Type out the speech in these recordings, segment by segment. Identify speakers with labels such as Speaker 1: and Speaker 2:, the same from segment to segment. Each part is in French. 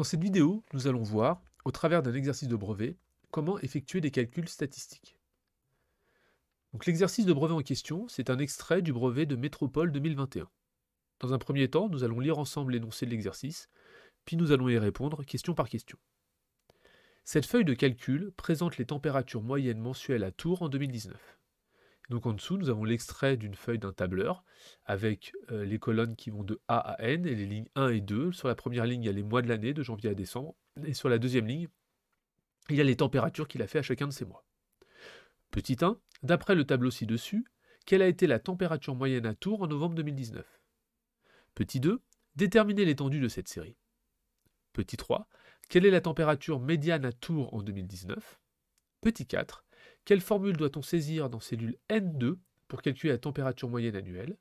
Speaker 1: Dans cette vidéo, nous allons voir, au travers d'un exercice de brevet, comment effectuer des calculs statistiques. L'exercice de brevet en question, c'est un extrait du brevet de Métropole 2021. Dans un premier temps, nous allons lire ensemble l'énoncé de l'exercice, puis nous allons y répondre question par question. Cette feuille de calcul présente les températures moyennes mensuelles à Tours en 2019. Donc en dessous, nous avons l'extrait d'une feuille d'un tableur avec euh, les colonnes qui vont de A à N et les lignes 1 et 2. Sur la première ligne, il y a les mois de l'année, de janvier à décembre. Et sur la deuxième ligne, il y a les températures qu'il a fait à chacun de ces mois. Petit 1, d'après le tableau ci-dessus, quelle a été la température moyenne à Tours en novembre 2019 Petit 2, déterminer l'étendue de cette série. Petit 3, quelle est la température médiane à Tours en 2019 Petit 4, quelle formule doit-on saisir dans cellule N2 pour calculer la température moyenne annuelle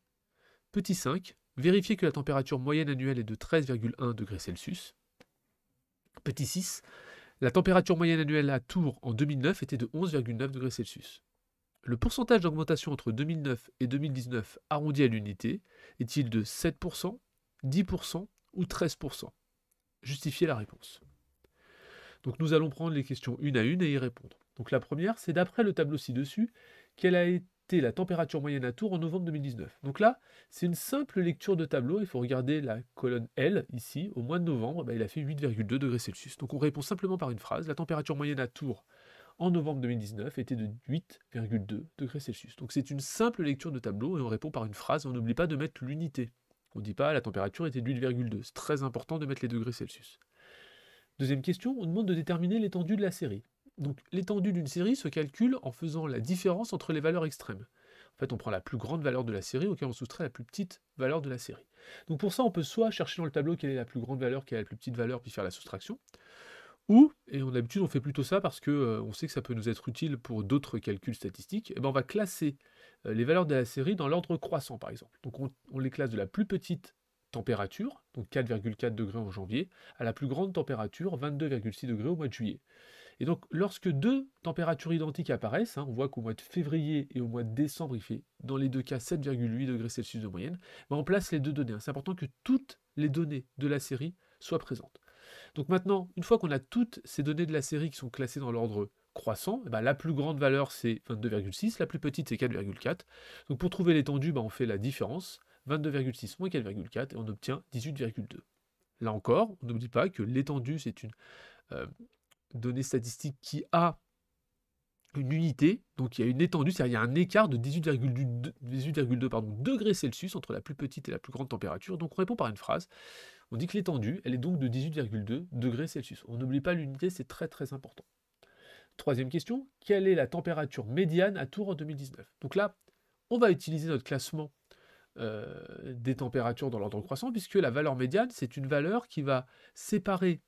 Speaker 1: Petit 5, vérifier que la température moyenne annuelle est de 13,1 degrés Celsius. Petit 6, la température moyenne annuelle à Tours en 2009 était de 11,9 degrés Celsius. Le pourcentage d'augmentation entre 2009 et 2019 arrondi à l'unité est-il de 7%, 10% ou 13% Justifiez la réponse. Donc nous allons prendre les questions une à une et y répondre. Donc la première, c'est d'après le tableau ci-dessus, quelle a été la température moyenne à Tours en novembre 2019. Donc là, c'est une simple lecture de tableau, il faut regarder la colonne L, ici, au mois de novembre, bah, il a fait 8,2 degrés Celsius. Donc on répond simplement par une phrase, la température moyenne à Tours en novembre 2019 était de 8,2 degrés Celsius. Donc c'est une simple lecture de tableau et on répond par une phrase, on n'oublie pas de mettre l'unité. On ne dit pas la température était de 8,2, c'est très important de mettre les degrés Celsius. Deuxième question, on demande de déterminer l'étendue de la série. Donc l'étendue d'une série se calcule en faisant la différence entre les valeurs extrêmes. En fait, on prend la plus grande valeur de la série auquel on soustrait la plus petite valeur de la série. Donc pour ça, on peut soit chercher dans le tableau quelle est la plus grande valeur, quelle est la plus petite valeur, puis faire la soustraction, ou, et en d'habitude on fait plutôt ça parce qu'on euh, on sait que ça peut nous être utile pour d'autres calculs statistiques, et eh ben, on va classer euh, les valeurs de la série dans l'ordre croissant par exemple. Donc on, on les classe de la plus petite température, donc 4,4 degrés en janvier, à la plus grande température, 22,6 degrés au mois de juillet. Et donc, lorsque deux températures identiques apparaissent, hein, on voit qu'au mois de février et au mois de décembre, il fait dans les deux cas 7,8 degrés Celsius de moyenne, ben, on place les deux données. Hein. C'est important que toutes les données de la série soient présentes. Donc maintenant, une fois qu'on a toutes ces données de la série qui sont classées dans l'ordre croissant, eh ben, la plus grande valeur c'est 22,6, la plus petite c'est 4,4. Donc pour trouver l'étendue, ben, on fait la différence, 22,6 moins 4,4, et on obtient 18,2. Là encore, on n'oublie pas que l'étendue c'est une... Euh, Données statistiques qui a une unité, donc il y a une étendue, c'est-à-dire il y a un écart de 18,2 degrés Celsius entre la plus petite et la plus grande température. Donc on répond par une phrase. On dit que l'étendue, elle est donc de 18,2 degrés Celsius. On n'oublie pas l'unité, c'est très très important. Troisième question, quelle est la température médiane à Tours en 2019 Donc là, on va utiliser notre classement euh, des températures dans l'ordre croissant, puisque la valeur médiane, c'est une valeur qui va séparer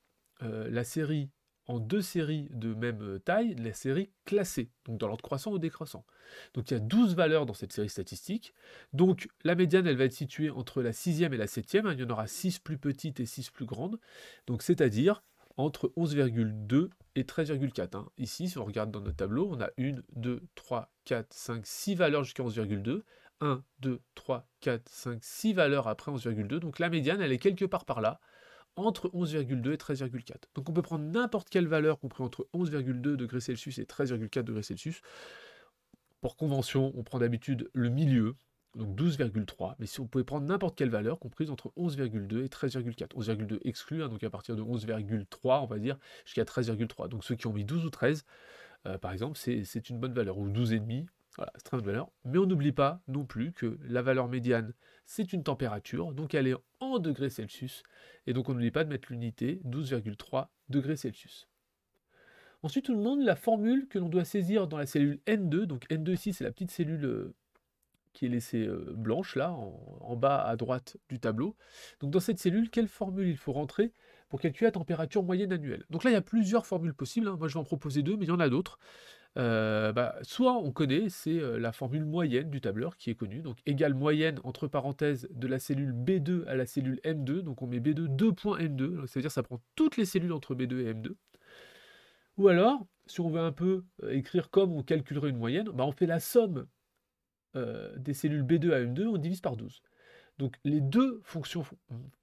Speaker 1: euh, la série en deux séries de même euh, taille les séries classées, donc dans l'ordre croissant ou décroissant. Donc il y a 12 valeurs dans cette série statistique. Donc la médiane, elle va être située entre la sixième et la septième. Hein. il y en aura 6 plus petites et 6 plus grandes. Donc c'est-à-dire entre 11,2 et 13,4. Hein. Ici, si on regarde dans notre tableau, on a 1, 2, 3, 4, 5, 6 valeurs jusqu'à 11,2. 1, 2, 3, 4, 5, 6 valeurs après 11,2. Donc la médiane, elle est quelque part par là entre 11,2 et 13,4. Donc on peut prendre n'importe quelle valeur compris entre 11,2 degrés Celsius et 13,4 degrés Celsius. Pour convention, on prend d'habitude le milieu, donc 12,3, mais si on pouvait prendre n'importe quelle valeur comprise entre 11,2 et 13,4. 11,2 exclu, hein, donc à partir de 11,3, on va dire, jusqu'à 13,3. Donc ceux qui ont mis 12 ou 13, euh, par exemple, c'est une bonne valeur, ou 12,5, voilà, valeur. Mais on n'oublie pas non plus que la valeur médiane, c'est une température, donc elle est en degrés Celsius. Et donc on n'oublie pas de mettre l'unité 12,3 degrés Celsius. Ensuite, tout le monde la formule que l'on doit saisir dans la cellule N2. Donc N2 ici, c'est la petite cellule euh, qui est laissée euh, blanche, là, en, bas à droite du tableau. Donc dans cette cellule, quelle formule il faut rentrer pour calculer la température moyenne annuelle Donc là, il y a plusieurs formules possibles. Hein. Moi, je vais en proposer deux, mais il y en a d'autres. Bah, soit on connaît, c'est la formule moyenne du tableur qui est connue, donc égale moyenne entre parenthèses de la cellule B2 à la cellule M2, donc on met B2 2 ça veut dire ça prend toutes les cellules entre B2 et M2. Ou alors, si on veut un peu écrire comme on calculerait une moyenne, bah on fait la somme des cellules B2 à M2, on divise par 12. Donc les deux fonctions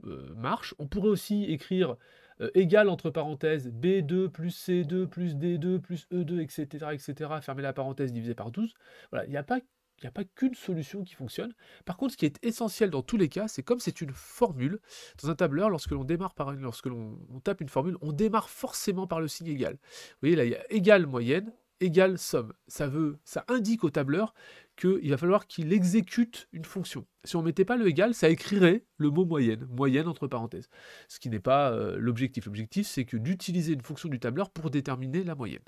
Speaker 1: mmh, marchent. On pourrait aussi écrire euh, égal entre parenthèses B2 plus C2 plus D2 plus E2, etc., etc., fermez la parenthèse divisé par 12. Voilà, il n'y a pas il a pas qu'une solution qui fonctionne. Par contre, ce qui est essentiel dans tous les cas, c'est comme c'est une formule, dans un tableur, lorsque l'on démarre par lorsque l'on tape une formule, on démarre forcément par le signe égal. Vous voyez, là, il y a égal moyenne, égal somme. Ça veut, ça indique au tableur qu'il va falloir qu'il exécute une fonction. Si on ne mettait pas le égal, ça écrirait le mot moyenne, moyenne entre parenthèses, ce qui n'est pas euh, l'objectif. L'objectif, c'est que d'utiliser une fonction du tableur pour déterminer la moyenne.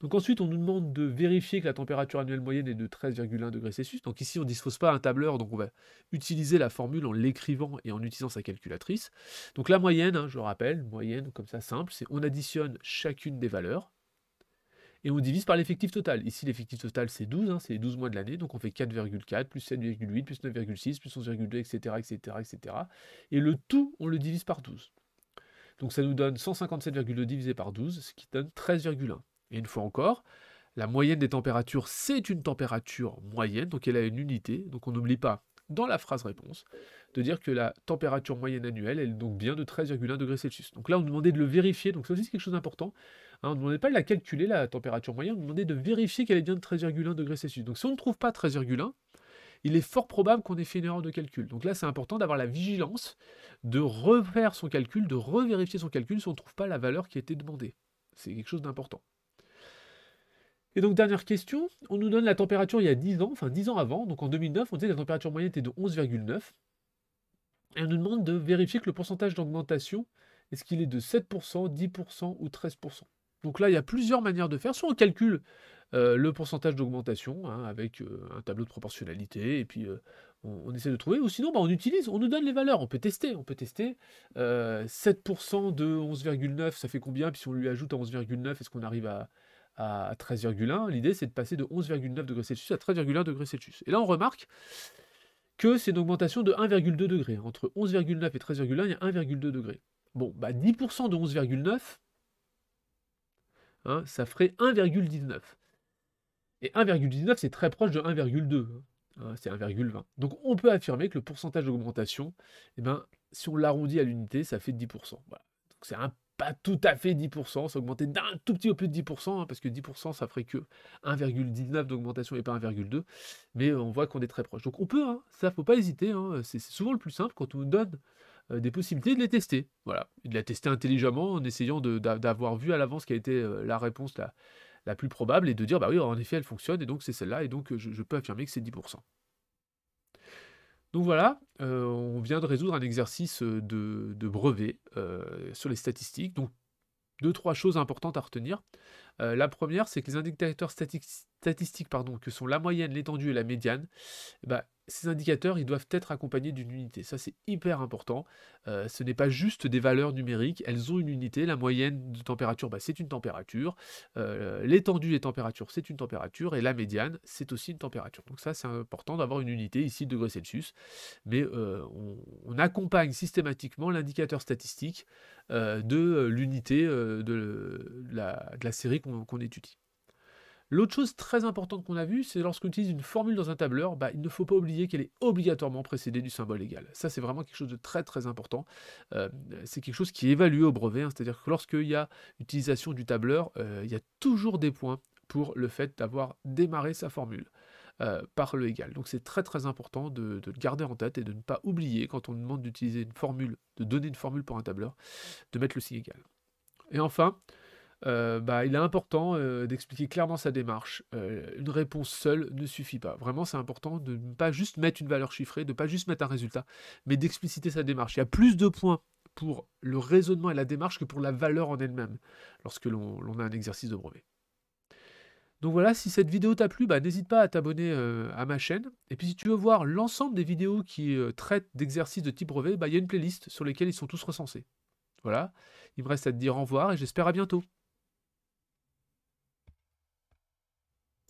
Speaker 1: Donc ensuite, on nous demande de vérifier que la température annuelle moyenne est de 13,1 degrés Celsius. Donc ici, on ne dispose pas un tableur, donc on va utiliser la formule en l'écrivant et en utilisant sa calculatrice. Donc la moyenne, hein, je je rappelle, moyenne comme ça simple, c'est on additionne chacune des valeurs, et on divise par l'effectif total. Ici, l'effectif total, c'est 12, hein, c'est les 12 mois de l'année, donc on fait 4,4, plus 7,8, plus 9,6, plus 11,2, etc., etc., etc. Et le tout, on le divise par 12. Donc ça nous donne 157,2 divisé par 12, ce qui donne 13,1. Et une fois encore, la moyenne des températures, c'est une température moyenne, donc elle a une unité, donc on n'oublie pas dans la phrase réponse, de dire que la température moyenne annuelle est donc bien de 13,1 degrés Celsius. Donc là, on demandait de le vérifier, donc ça aussi c'est quelque chose d'important. Hein. on ne demandait pas de la calculer, la température moyenne, on demandait de vérifier qu'elle est bien de 13,1 degrés Donc si on ne trouve pas 13,1, il est fort probable qu'on ait fait une erreur de calcul. Donc là, c'est important d'avoir la vigilance de refaire son calcul, de revérifier son calcul si on ne trouve pas la valeur qui été demandée. C'est quelque chose d'important. Et donc, dernière question, on nous donne la température il y a 10 ans, enfin 10 ans avant, donc en 2009, on disait que la température moyenne était de 11,9. Et on nous demande de vérifier que le pourcentage d'augmentation, est-ce qu'il est de 7%, 10% ou 13% Donc là, il y a plusieurs manières de faire. Soit on calcule euh, le pourcentage d'augmentation hein, avec euh, un tableau de proportionnalité, et puis euh, on, essaie de trouver, ou sinon bah, on utilise, on nous donne les valeurs, on peut tester, on peut tester 7% de 11,9, ça fait combien Puis si on lui ajoute à 11,9, est-ce qu'on arrive à, à 13,1. L'idée, c'est de passer de 11,9 degrés Celsius à 13,1 degrés Celsius. Et là, on remarque que c'est une augmentation de 1,2 degré. Entre 11,9 et 13,1, il y a 1,2 degré. Bon, bah 10% de 11,9, hein, ça ferait 1,19. Et 1,19, c'est très proche de 1,2. Hein, hein, c'est 1,20. Donc on peut affirmer que le pourcentage d'augmentation, et eh ben, si on l'arrondit à l'unité, ça fait 10%. Voilà. Donc c'est un pas tout à fait 10%, c'est augmenté d'un tout petit peu plus de 10%, hein, parce que 10% ça ferait que 1,19 d'augmentation et pas 1,2, mais euh, on voit qu'on est très proche. Donc on peut, hein, ça faut pas hésiter, hein, c'est souvent le plus simple quand on nous donne euh, des possibilités de les tester, voilà, et de la tester intelligemment en essayant d'avoir vu à l'avance quelle était euh, la réponse la, la plus probable et de dire bah oui en effet elle fonctionne et donc c'est celle-là et donc je peux affirmer que c'est 10%. Donc voilà, euh, on vient de résoudre un exercice euh, de, brevet euh, sur les statistiques. Donc deux, trois choses importantes à retenir. la première, c'est que les indicateurs statistiques pardon, que sont la moyenne, l'étendue et la médiane, bah, ces indicateurs, ils doivent être accompagnés d'une unité. Ça, c'est hyper important. Euh, ce n'est pas juste des valeurs numériques, elles ont une unité. La moyenne de température, bah, c'est une température. Euh, l'étendue des températures, c'est une température. Et la médiane, c'est aussi une température. Donc ça, c'est important d'avoir une unité, ici, degrés Celsius. Mais euh, on, accompagne systématiquement l'indicateur statistique de l'unité de, la série qu'on étudie. L'autre chose très importante qu'on a vue, c'est lorsqu'on utilise une formule dans un tableur, bah, il ne faut pas oublier qu'elle est obligatoirement précédée du symbole égal. Ça, c'est vraiment quelque chose de très très important. Euh, c'est quelque chose qui est évalué au brevet, hein, c'est-à-dire que lorsqu'il y a utilisation du tableur, euh, il y a toujours des points pour le fait d'avoir démarré sa formule. Euh, par le égal. Donc c'est très très important de, de, le garder en tête et de ne pas oublier quand on demande d'utiliser une formule, de donner une formule pour un tableur, de mettre le signe égal. Et enfin, euh, bah, il est important euh, d'expliquer clairement sa démarche. Euh, une réponse seule ne suffit pas. Vraiment, c'est important de ne pas juste mettre une valeur chiffrée, de ne pas juste mettre un résultat, mais d'expliciter sa démarche. Il y a plus de points pour le raisonnement et la démarche que pour la valeur en elle-même, lorsque l'on a un exercice de brevet. Donc voilà, si cette vidéo t'a plu, bah, n'hésite pas à t'abonner à ma chaîne. Et puis si tu veux voir l'ensemble des vidéos qui traitent d'exercices de type brevet, bah, il y a une playlist sur lesquelles ils sont tous recensés. Voilà, il me reste à te dire au revoir et j'espère à bientôt.